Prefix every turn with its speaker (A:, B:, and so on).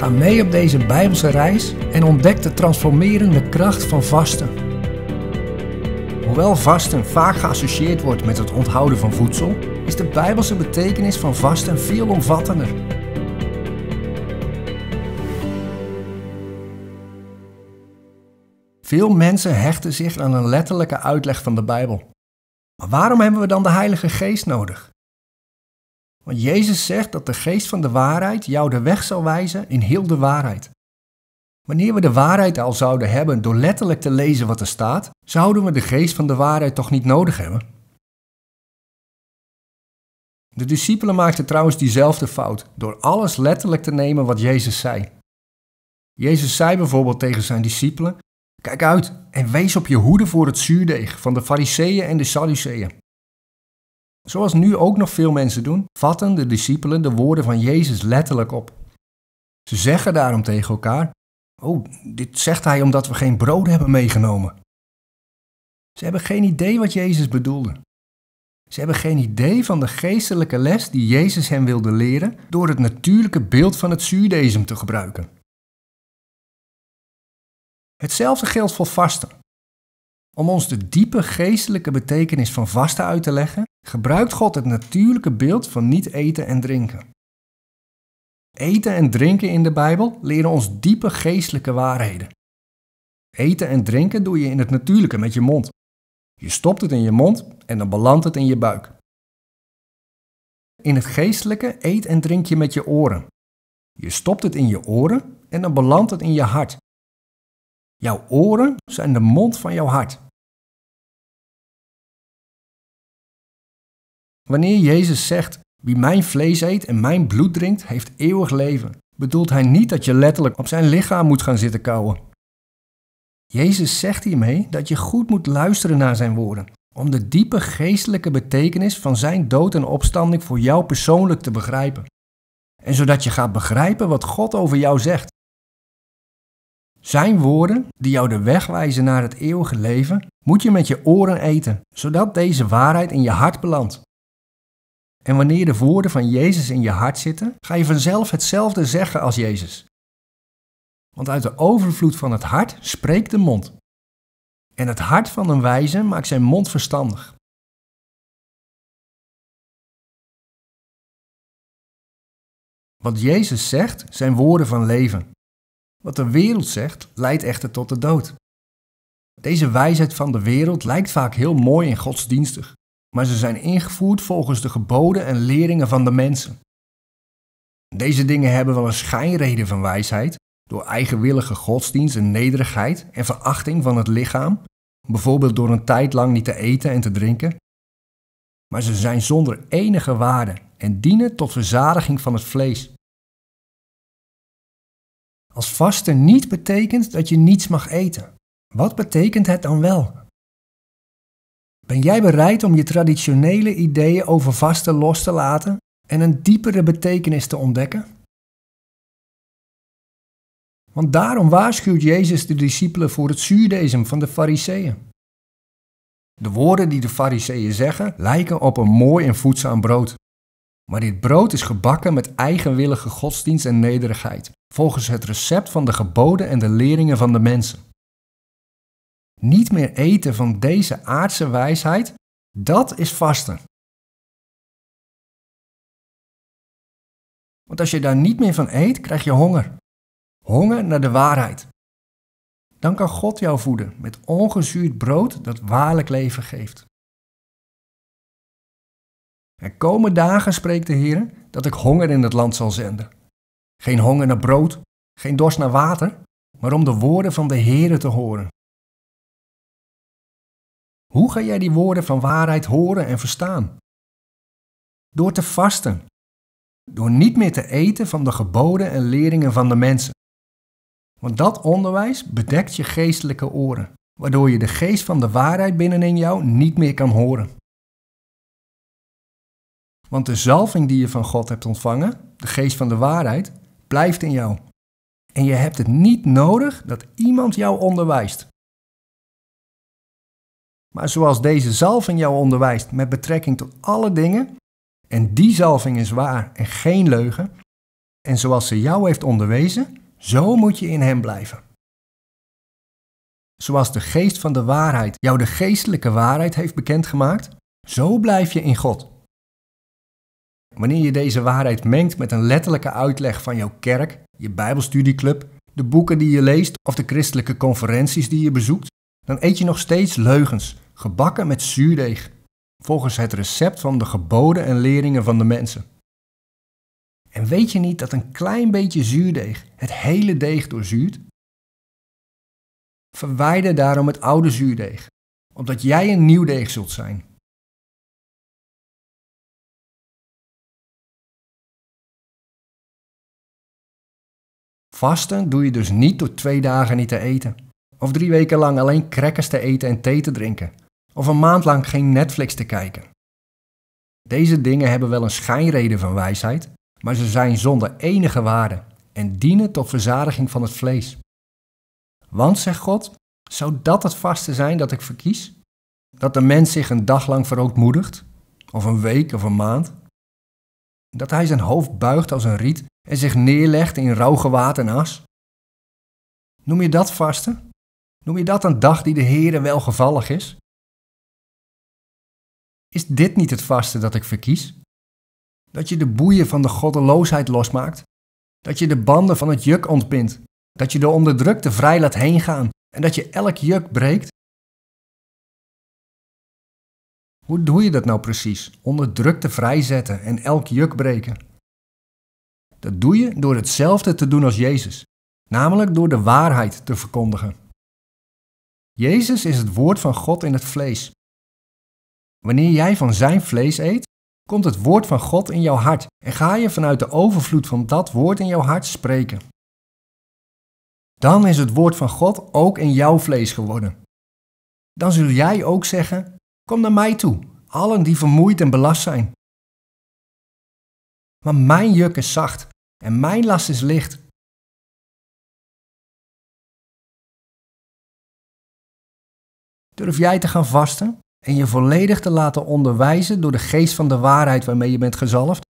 A: Ga mee op deze Bijbelse reis en ontdek de transformerende kracht van vasten. Hoewel vasten vaak geassocieerd wordt met het onthouden van voedsel, is de Bijbelse betekenis van vasten omvattender. Veel mensen hechten zich aan een letterlijke uitleg van de Bijbel. Maar waarom hebben we dan de Heilige Geest nodig? Want Jezus zegt dat de geest van de waarheid jou de weg zal wijzen in heel de waarheid. Wanneer we de waarheid al zouden hebben door letterlijk te lezen wat er staat, zouden we de geest van de waarheid toch niet nodig hebben? De discipelen maakten trouwens diezelfde fout door alles letterlijk te nemen wat Jezus zei. Jezus zei bijvoorbeeld tegen zijn discipelen: Kijk uit en wees op je hoede voor het zuurdeeg van de Fariseeën en de Sadduceeën. Zoals nu ook nog veel mensen doen, vatten de discipelen de woorden van Jezus letterlijk op. Ze zeggen daarom tegen elkaar: Oh, dit zegt hij omdat we geen brood hebben meegenomen. Ze hebben geen idee wat Jezus bedoelde. Ze hebben geen idee van de geestelijke les die Jezus hen wilde leren door het natuurlijke beeld van het Judaïsme te gebruiken. Hetzelfde geldt voor vasten. Om ons de diepe geestelijke betekenis van vasten uit te leggen, gebruikt God het natuurlijke beeld van niet eten en drinken. Eten en drinken in de Bijbel leren ons diepe geestelijke waarheden. Eten en drinken doe je in het natuurlijke met je mond. Je stopt het in je mond en dan belandt het in je buik. In het geestelijke eet en drink je met je oren.
B: Je stopt het in je oren en dan belandt het in je hart. Jouw oren zijn de mond van jouw hart. Wanneer Jezus zegt, wie mijn vlees eet en mijn bloed drinkt, heeft eeuwig
A: leven, bedoelt hij niet dat je letterlijk op zijn lichaam moet gaan zitten kauwen. Jezus zegt hiermee dat je goed moet luisteren naar zijn woorden, om de diepe geestelijke betekenis van zijn dood en opstanding voor jou persoonlijk te begrijpen. En zodat je gaat begrijpen wat God over jou zegt. Zijn woorden, die jou de weg wijzen naar het eeuwige leven, moet je met je oren eten, zodat deze waarheid in je hart belandt. En wanneer de woorden van Jezus in je hart zitten, ga je vanzelf hetzelfde zeggen als Jezus. Want uit de overvloed van het hart spreekt de mond.
B: En het hart van een wijze maakt zijn mond verstandig. Wat Jezus zegt, zijn woorden van leven. Wat de wereld zegt, leidt echter tot de dood.
A: Deze wijsheid van de wereld lijkt vaak heel mooi en godsdienstig maar ze zijn ingevoerd volgens de geboden en leringen van de mensen. Deze dingen hebben wel een schijnreden van wijsheid, door eigenwillige godsdienst en nederigheid en verachting van het lichaam, bijvoorbeeld door een tijd lang niet te eten en te drinken. Maar ze zijn zonder enige waarde en dienen tot verzadiging van het vlees. Als vasten niet betekent dat je niets mag eten, wat betekent het dan wel? Ben jij bereid om je traditionele ideeën over vasten los te laten en een diepere betekenis te ontdekken? Want daarom waarschuwt Jezus de discipelen voor het zuurdesem van de Fariseeën. De woorden die de Fariseeën zeggen lijken op een mooi en voedzaam brood. Maar dit brood is gebakken met eigenwillige godsdienst en nederigheid, volgens het recept van de geboden en de leringen van de mensen
B: niet meer eten van deze aardse wijsheid, dat is vasten. Want als je daar niet meer van eet, krijg je honger. Honger naar de waarheid. Dan kan God jou
A: voeden met ongezuurd brood dat waarlijk leven geeft. Er komen dagen, spreekt de Heer, dat ik honger in het land zal zenden. Geen honger naar brood, geen dorst naar water, maar om de woorden van de Heer te horen.
B: Hoe ga jij die woorden van waarheid horen en verstaan? Door te vasten. Door niet meer te eten van de
A: geboden en leringen van de mensen. Want dat onderwijs bedekt je geestelijke oren, waardoor je de geest van de waarheid binnenin jou niet meer kan horen. Want de zalving die je van God hebt ontvangen, de geest van de waarheid, blijft in jou. En je hebt het niet nodig dat iemand jou onderwijst. Maar zoals deze zalving jou onderwijst met betrekking tot alle dingen, en die zalving is waar en geen leugen, en zoals ze jou heeft onderwezen, zo moet je in hem blijven. Zoals de geest van de waarheid jou de geestelijke waarheid heeft bekendgemaakt, zo blijf je in God. Wanneer je deze waarheid mengt met een letterlijke uitleg van jouw kerk, je Bijbelstudieclub, de boeken die je leest of de christelijke conferenties die je bezoekt, dan eet je nog steeds leugens, gebakken met zuurdeeg, volgens het recept van de geboden en leringen van de mensen. En weet je niet dat een klein beetje zuurdeeg het hele deeg doorzuurt? Verwijder
B: daarom het oude zuurdeeg, omdat jij een nieuw deeg zult zijn. Vasten doe je dus niet door twee dagen niet te eten of drie weken
A: lang alleen crackers te eten en thee te drinken. Of een maand lang geen Netflix te kijken. Deze dingen hebben wel een schijnreden van wijsheid, maar ze zijn zonder enige waarde en dienen tot verzadiging van het vlees. Want, zegt God, zou dat het vaste zijn dat ik verkies? Dat de mens zich een dag lang verootmoedigt, of een week of een maand? Dat hij zijn hoofd buigt als een riet en zich neerlegt in rauw en as? Noem je dat vasten? Noem je dat een dag die de Heere welgevallig is? Is dit niet het vaste dat ik verkies? Dat je de boeien van de goddeloosheid losmaakt? Dat je de banden van het juk ontpint, Dat je de onderdrukte vrij laat heen gaan en dat je elk
B: juk breekt? Hoe doe je dat nou precies? Onderdrukte vrijzetten en elk juk breken. Dat doe je door
A: hetzelfde te doen als Jezus, namelijk door de waarheid te verkondigen. Jezus is het woord van God in het vlees. Wanneer jij van zijn vlees eet, komt het woord van God in jouw hart en ga je vanuit de overvloed van dat woord in jouw hart spreken. Dan is het woord van God ook in jouw vlees geworden. Dan zul jij ook zeggen: Kom naar mij toe, allen die vermoeid
B: en belast zijn. Maar mijn juk is zacht en mijn last is licht. Durf jij te gaan vasten en je volledig te laten onderwijzen door de geest van de waarheid waarmee je bent gezalfd?